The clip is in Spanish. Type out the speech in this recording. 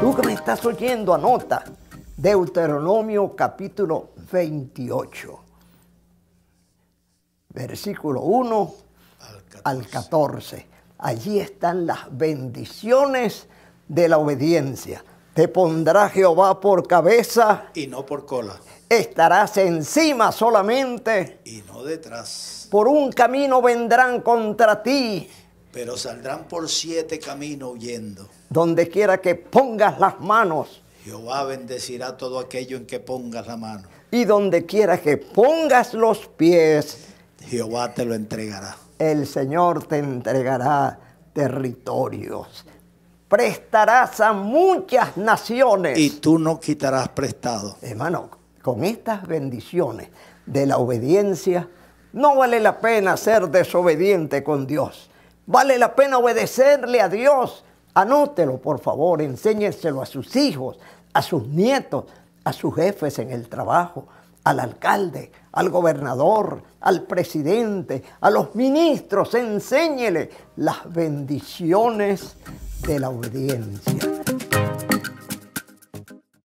Tú que me estás oyendo, anota Deuteronomio capítulo 28, versículo 1 al 14. Allí están las bendiciones de la obediencia. Te pondrá Jehová por cabeza. Y no por cola. Estarás encima solamente. Y no detrás. Por un camino vendrán contra ti pero saldrán por siete caminos huyendo. Donde quiera que pongas las manos. Jehová bendecirá todo aquello en que pongas la mano. Y donde quiera que pongas los pies. Jehová te lo entregará. El Señor te entregará territorios. Prestarás a muchas naciones. Y tú no quitarás prestado. Hermano, con estas bendiciones de la obediencia, no vale la pena ser desobediente con Dios. Vale la pena obedecerle a Dios. Anótelo, por favor, enséñeselo a sus hijos, a sus nietos, a sus jefes en el trabajo, al alcalde, al gobernador, al presidente, a los ministros. Enséñele las bendiciones de la obediencia.